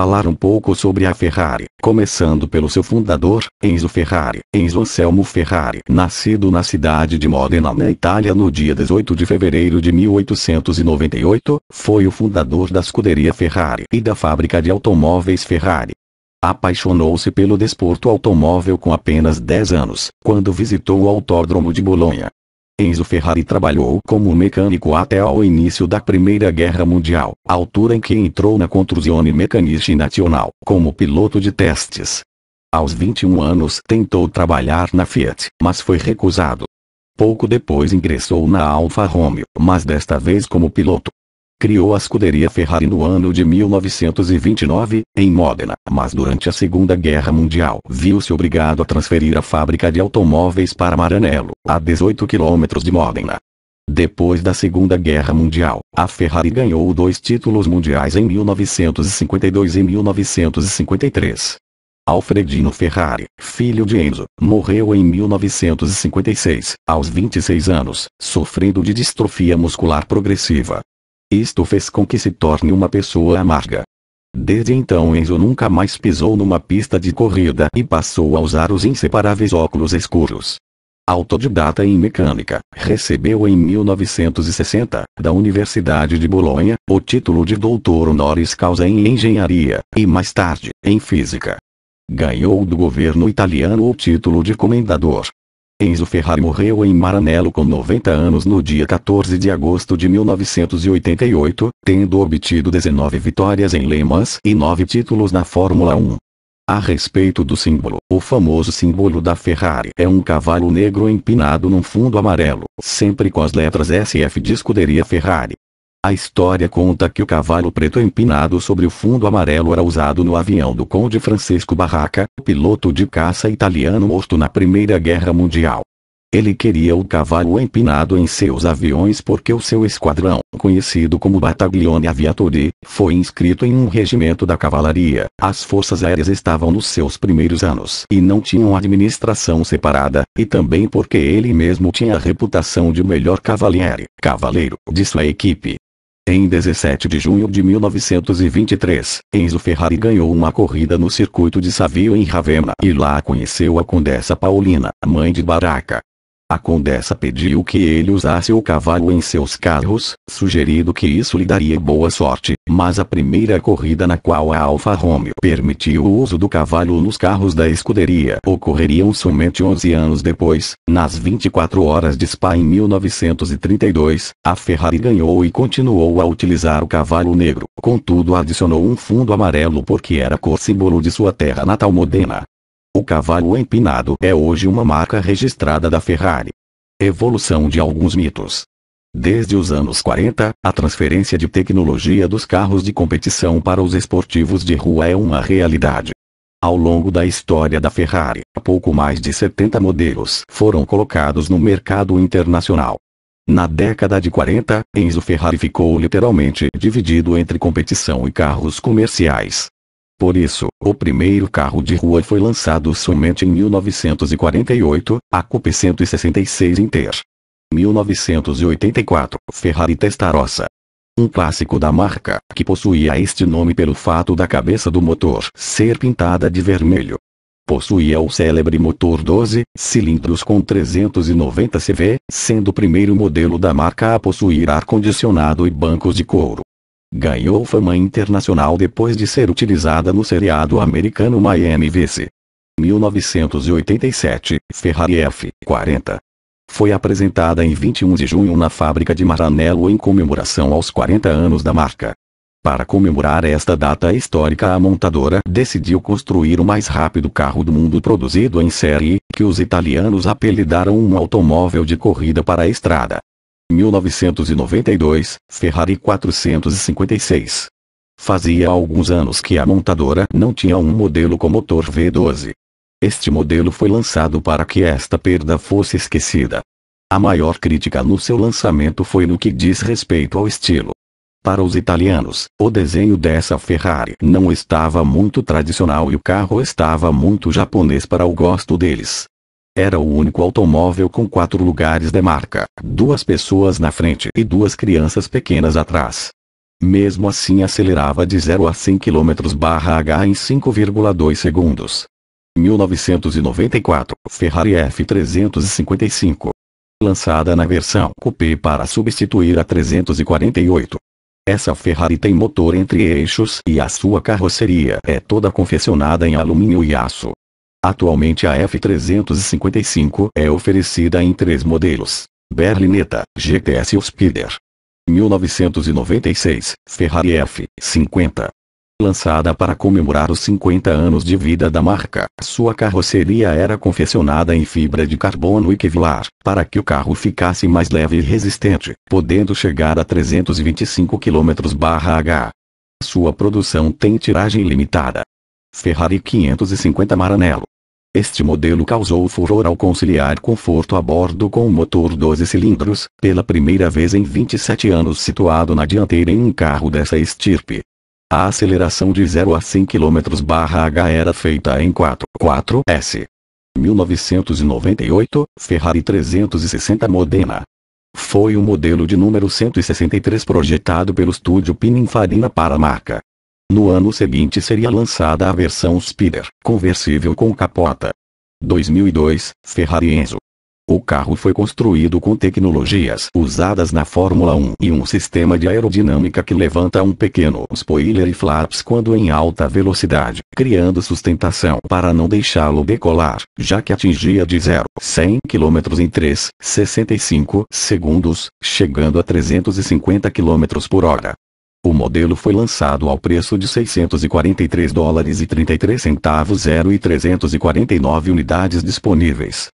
falar um pouco sobre a Ferrari, começando pelo seu fundador, Enzo Ferrari. Enzo Anselmo Ferrari, nascido na cidade de Modena, na Itália, no dia 18 de fevereiro de 1898, foi o fundador da escuderia Ferrari e da fábrica de automóveis Ferrari. Apaixonou-se pelo desporto automóvel com apenas 10 anos, quando visitou o Autódromo de Bolonha, Enzo Ferrari trabalhou como mecânico até ao início da Primeira Guerra Mundial, altura em que entrou na Contruzione Meccanici Nacional, como piloto de testes. Aos 21 anos tentou trabalhar na Fiat, mas foi recusado. Pouco depois ingressou na Alfa Romeo, mas desta vez como piloto criou a escuderia Ferrari no ano de 1929, em Modena, mas durante a Segunda Guerra Mundial viu-se obrigado a transferir a fábrica de automóveis para Maranello, a 18 quilômetros de Modena. Depois da Segunda Guerra Mundial, a Ferrari ganhou dois títulos mundiais em 1952 e 1953. Alfredino Ferrari, filho de Enzo, morreu em 1956, aos 26 anos, sofrendo de distrofia muscular progressiva. Isto fez com que se torne uma pessoa amarga. Desde então Enzo nunca mais pisou numa pista de corrida e passou a usar os inseparáveis óculos escuros. Autodidata em mecânica, recebeu em 1960, da Universidade de Bolonha, o título de doutor honoris causa em engenharia, e mais tarde, em física. Ganhou do governo italiano o título de comendador, Enzo Ferrari morreu em Maranello com 90 anos no dia 14 de agosto de 1988, tendo obtido 19 vitórias em Le Mans e 9 títulos na Fórmula 1. A respeito do símbolo, o famoso símbolo da Ferrari é um cavalo negro empinado num fundo amarelo, sempre com as letras SF de escuderia Ferrari. A história conta que o cavalo preto empinado sobre o fundo amarelo era usado no avião do conde Francisco Barraca, piloto de caça italiano morto na Primeira Guerra Mundial. Ele queria o cavalo empinado em seus aviões porque o seu esquadrão, conhecido como Battaglione Aviatori, foi inscrito em um regimento da cavalaria. As forças aéreas estavam nos seus primeiros anos e não tinham administração separada, e também porque ele mesmo tinha a reputação de melhor cavaliere, cavaleiro, de sua equipe. Em 17 de junho de 1923, Enzo Ferrari ganhou uma corrida no circuito de Savio em Ravenna e lá conheceu a Condessa Paulina, mãe de Baraka. A condessa pediu que ele usasse o cavalo em seus carros, sugerindo que isso lhe daria boa sorte, mas a primeira corrida na qual a Alfa Romeo permitiu o uso do cavalo nos carros da escuderia ocorreriam somente 11 anos depois, nas 24 horas de Spa em 1932, a Ferrari ganhou e continuou a utilizar o cavalo negro, contudo adicionou um fundo amarelo porque era cor símbolo de sua terra natal Modena. O cavalo empinado é hoje uma marca registrada da Ferrari. Evolução de alguns mitos. Desde os anos 40, a transferência de tecnologia dos carros de competição para os esportivos de rua é uma realidade. Ao longo da história da Ferrari, pouco mais de 70 modelos foram colocados no mercado internacional. Na década de 40, Enzo Ferrari ficou literalmente dividido entre competição e carros comerciais. Por isso, o primeiro carro de rua foi lançado somente em 1948, a Coupe 166 Inter. 1984, Ferrari Testarossa. Um clássico da marca, que possuía este nome pelo fato da cabeça do motor ser pintada de vermelho. Possuía o célebre motor 12 cilindros com 390 CV, sendo o primeiro modelo da marca a possuir ar-condicionado e bancos de couro ganhou fama internacional depois de ser utilizada no seriado americano Miami Vice. 1987, Ferrari F40. Foi apresentada em 21 de junho na fábrica de Maranello em comemoração aos 40 anos da marca. Para comemorar esta data histórica, a montadora decidiu construir o mais rápido carro do mundo produzido em série, que os italianos apelidaram um automóvel de corrida para a estrada. 1992, Ferrari 456. Fazia alguns anos que a montadora não tinha um modelo com motor V12. Este modelo foi lançado para que esta perda fosse esquecida. A maior crítica no seu lançamento foi no que diz respeito ao estilo. Para os italianos, o desenho dessa Ferrari não estava muito tradicional e o carro estava muito japonês para o gosto deles. Era o único automóvel com quatro lugares de marca, duas pessoas na frente e duas crianças pequenas atrás. Mesmo assim acelerava de 0 a 100 km h em 5,2 segundos. 1994, Ferrari F355. Lançada na versão coupé para substituir a 348. Essa Ferrari tem motor entre eixos e a sua carroceria é toda confeccionada em alumínio e aço. Atualmente a F355 é oferecida em três modelos: berlineta, GTS e Spider. 1996, Ferrari F50. Lançada para comemorar os 50 anos de vida da marca, sua carroceria era confeccionada em fibra de carbono e Kevlar, para que o carro ficasse mais leve e resistente, podendo chegar a 325 km/h. Sua produção tem tiragem limitada. Ferrari 550 Maranello. Este modelo causou furor ao conciliar conforto a bordo com um motor 12 cilindros, pela primeira vez em 27 anos situado na dianteira em um carro dessa estirpe. A aceleração de 0 a 100 km/h era feita em 4.4S. 1998, Ferrari 360 Modena. Foi o modelo de número 163 projetado pelo estúdio Pininfarina para a marca. No ano seguinte seria lançada a versão Spider, conversível com capota. 2002, Ferrari Enzo. O carro foi construído com tecnologias usadas na Fórmula 1 e um sistema de aerodinâmica que levanta um pequeno spoiler e flaps quando em alta velocidade, criando sustentação para não deixá-lo decolar, já que atingia de 0 100 km em 3,65 segundos, chegando a 350 km por hora. O modelo foi lançado ao preço de 643 dólares e 33 centavos 0,349 unidades disponíveis.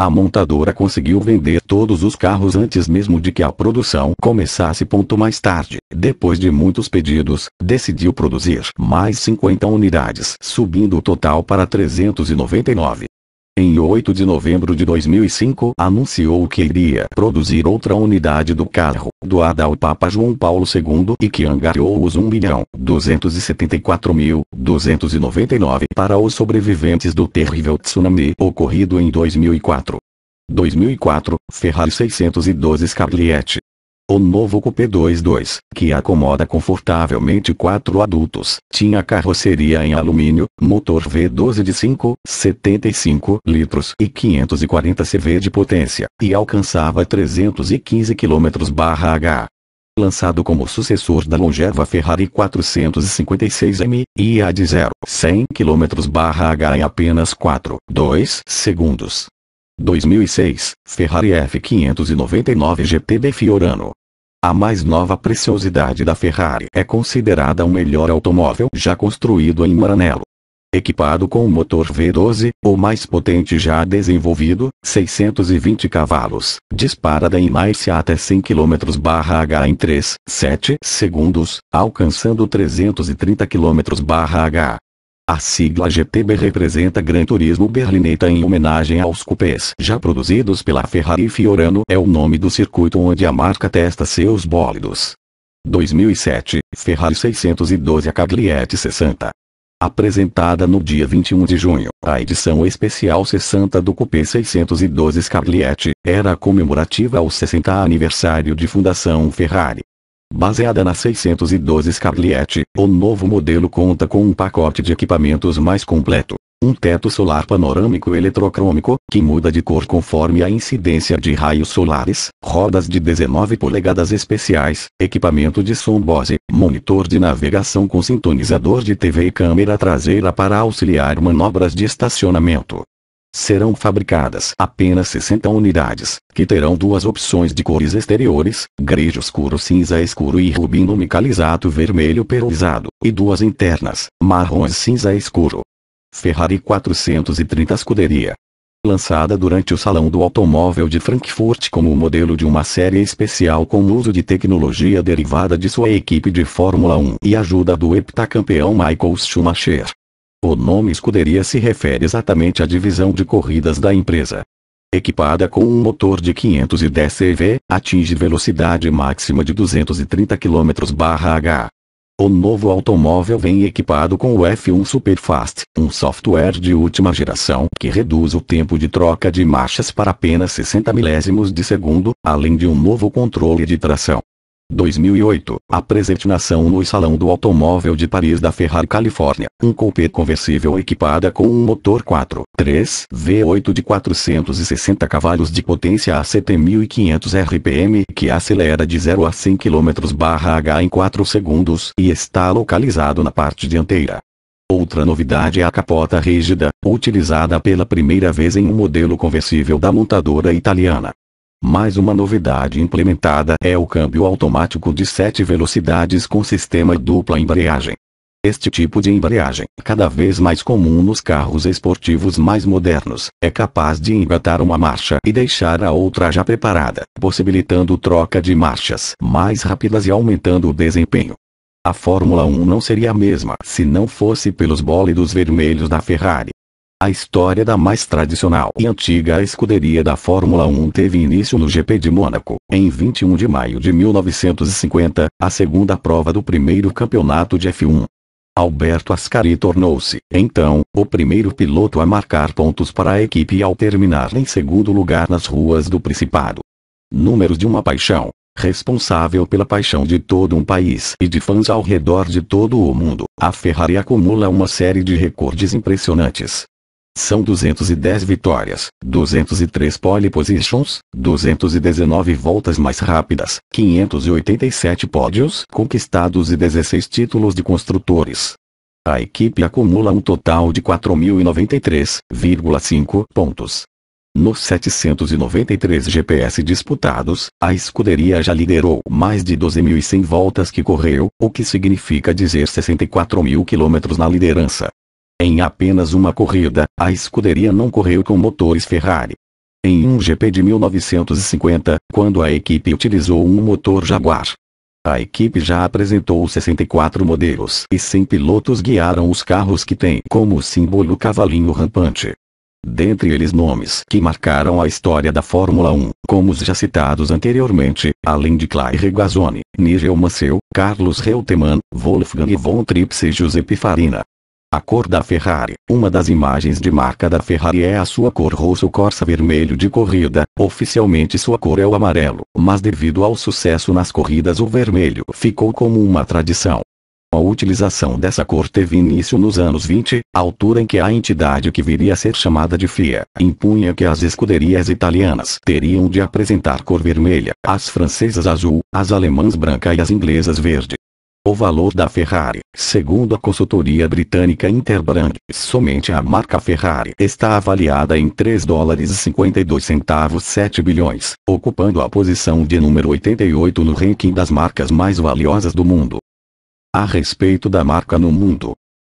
A montadora conseguiu vender todos os carros antes mesmo de que a produção começasse. Ponto mais tarde, depois de muitos pedidos, decidiu produzir mais 50 unidades, subindo o total para 399. Em 8 de novembro de 2005, anunciou que iria produzir outra unidade do carro, doada ao Papa João Paulo II e que angariou os 1.274.299 para os sobreviventes do terrível tsunami ocorrido em 2004. 2004, Ferrari 612 Scaglietti. O novo Coupé 22, que acomoda confortavelmente quatro adultos, tinha carroceria em alumínio, motor V12 de 5,75 litros e 540 CV de potência, e alcançava 315 km/h. Lançado como sucessor da longeva Ferrari 456M, ia de 0 100 km/h em apenas 4,2 segundos. 2006, Ferrari F599 GT de Fiorano, a mais nova preciosidade da Ferrari é considerada o melhor automóvel já construído em Maranello. Equipado com o motor V12, o mais potente já desenvolvido, 620 cavalos, dispara da inércia até 100 km/h em 3,7 segundos, alcançando 330 km/h a sigla GTB representa Gran Turismo Berlineta em homenagem aos cupês já produzidos pela Ferrari Fiorano é o nome do circuito onde a marca testa seus bólidos. 2007, Ferrari 612 a Cagliette 60. Apresentada no dia 21 de junho, a edição especial 60 do Coupé 612 Cagliette, era comemorativa ao 60 aniversário de fundação Ferrari. Baseada na 612 Scarlett, o novo modelo conta com um pacote de equipamentos mais completo. Um teto solar panorâmico eletrocrômico, que muda de cor conforme a incidência de raios solares, rodas de 19 polegadas especiais, equipamento de som Bose, monitor de navegação com sintonizador de TV e câmera traseira para auxiliar manobras de estacionamento serão fabricadas apenas 60 unidades, que terão duas opções de cores exteriores, grege escuro cinza escuro e rubino micalizado vermelho perolizado, e duas internas, marrons cinza escuro. Ferrari 430 Scuderia. Lançada durante o Salão do Automóvel de Frankfurt como modelo de uma série especial com uso de tecnologia derivada de sua equipe de Fórmula 1 e ajuda do heptacampeão Michael Schumacher. O nome escuderia se refere exatamente à divisão de corridas da empresa. Equipada com um motor de 510 CV, atinge velocidade máxima de 230 km/h. O novo automóvel vem equipado com o F1 Superfast, um software de última geração que reduz o tempo de troca de marchas para apenas 60 milésimos de segundo, além de um novo controle de tração. 2008, apresentação no Salão do Automóvel de Paris da Ferrari Califórnia, um coupé conversível equipada com um motor 4.3 V8 de 460 cavalos de potência a 7500 RPM que acelera de 0 a 100 km/h em 4 segundos e está localizado na parte dianteira. Outra novidade é a capota rígida, utilizada pela primeira vez em um modelo conversível da montadora italiana. Mais uma novidade implementada é o câmbio automático de 7 velocidades com sistema dupla embreagem. Este tipo de embreagem, cada vez mais comum nos carros esportivos mais modernos, é capaz de engatar uma marcha e deixar a outra já preparada, possibilitando troca de marchas mais rápidas e aumentando o desempenho. A Fórmula 1 não seria a mesma se não fosse pelos bólidos vermelhos da Ferrari, a história da mais tradicional e antiga escuderia da Fórmula 1 teve início no GP de Mônaco, em 21 de maio de 1950, a segunda prova do primeiro campeonato de F1. Alberto Ascari tornou-se, então, o primeiro piloto a marcar pontos para a equipe ao terminar em segundo lugar nas ruas do Principado. Números de uma paixão, responsável pela paixão de todo um país e de fãs ao redor de todo o mundo, a Ferrari acumula uma série de recordes impressionantes, são 210 vitórias, 203 pole positions, 219 voltas mais rápidas, 587 pódios conquistados e 16 títulos de construtores. A equipe acumula um total de 4.093,5 pontos. Nos 793 GPS disputados, a escuderia já liderou mais de 12.100 voltas que correu, o que significa dizer 64.000 km na liderança. Em apenas uma corrida, a escuderia não correu com motores Ferrari. Em um GP de 1950, quando a equipe utilizou um motor Jaguar. A equipe já apresentou 64 modelos e 100 pilotos guiaram os carros que têm como símbolo o cavalinho rampante. Dentre eles nomes que marcaram a história da Fórmula 1, como os já citados anteriormente, além de Claire Regazzoni, Nigel Mansell, Carlos Reutemann, Wolfgang von Trips e Giuseppe Farina. A cor da Ferrari. Uma das imagens de marca da Ferrari é a sua cor rosso corsa vermelho de corrida. Oficialmente sua cor é o amarelo, mas devido ao sucesso nas corridas o vermelho ficou como uma tradição. A utilização dessa cor teve início nos anos 20, altura em que a entidade que viria a ser chamada de FIA impunha que as escuderias italianas teriam de apresentar cor vermelha, as francesas azul, as alemãs branca e as inglesas verde. O valor da Ferrari, segundo a consultoria britânica Interbrand, somente a marca Ferrari está avaliada em 3 dólares e 52 centavos 7 bilhões, ocupando a posição de número 88 no ranking das marcas mais valiosas do mundo. A respeito da marca no mundo,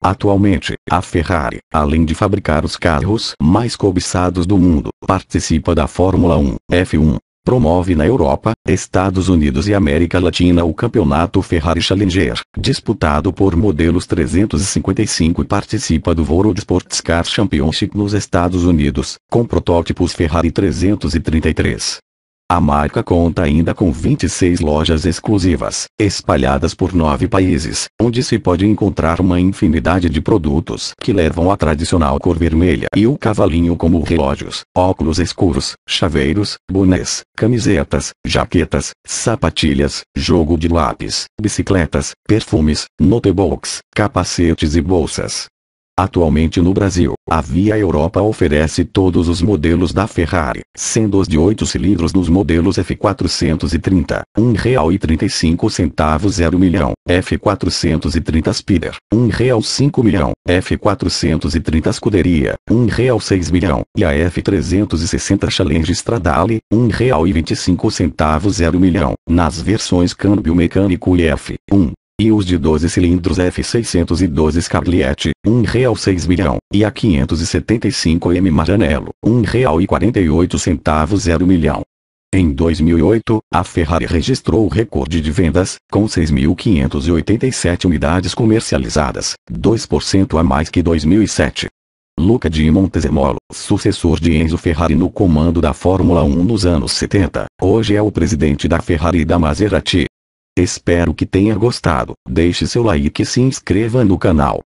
Atualmente, a Ferrari, além de fabricar os carros mais cobiçados do mundo, participa da Fórmula 1, F1, promove na Europa, Estados Unidos e América Latina o Campeonato Ferrari Challenger, disputado por modelos 355 e participa do World Sports Car Championship nos Estados Unidos, com protótipos Ferrari 333. A marca conta ainda com 26 lojas exclusivas, espalhadas por nove países, onde se pode encontrar uma infinidade de produtos que levam a tradicional cor vermelha e o cavalinho como relógios, óculos escuros, chaveiros, bonés, camisetas, jaquetas, sapatilhas, jogo de lápis, bicicletas, perfumes, notebooks, capacetes e bolsas. Atualmente no Brasil, a Via Europa oferece todos os modelos da Ferrari, sendo os de 8 cilindros nos modelos F430, R$ 1,35 0 milhão, F430 Spider, R$ 1,5 milhão, F430 Scuderia, R$ 1,6 milhão, e a F360 Challenge Stradale, R$ 1,25 0 milhão, nas versões câmbio mecânico e F1, e os de 12 cilindros F612 Scarlett, R$ 1,6 milhão e a 575M Maranello, R$ 1,48 0 milhão. Em 2008, a Ferrari registrou o recorde de vendas, com 6.587 unidades comercializadas, 2% a mais que 2007. Luca di Montezemolo, sucessor de Enzo Ferrari no comando da Fórmula 1 nos anos 70, hoje é o presidente da Ferrari e da Maserati. Espero que tenha gostado. Deixe seu like e se inscreva no canal.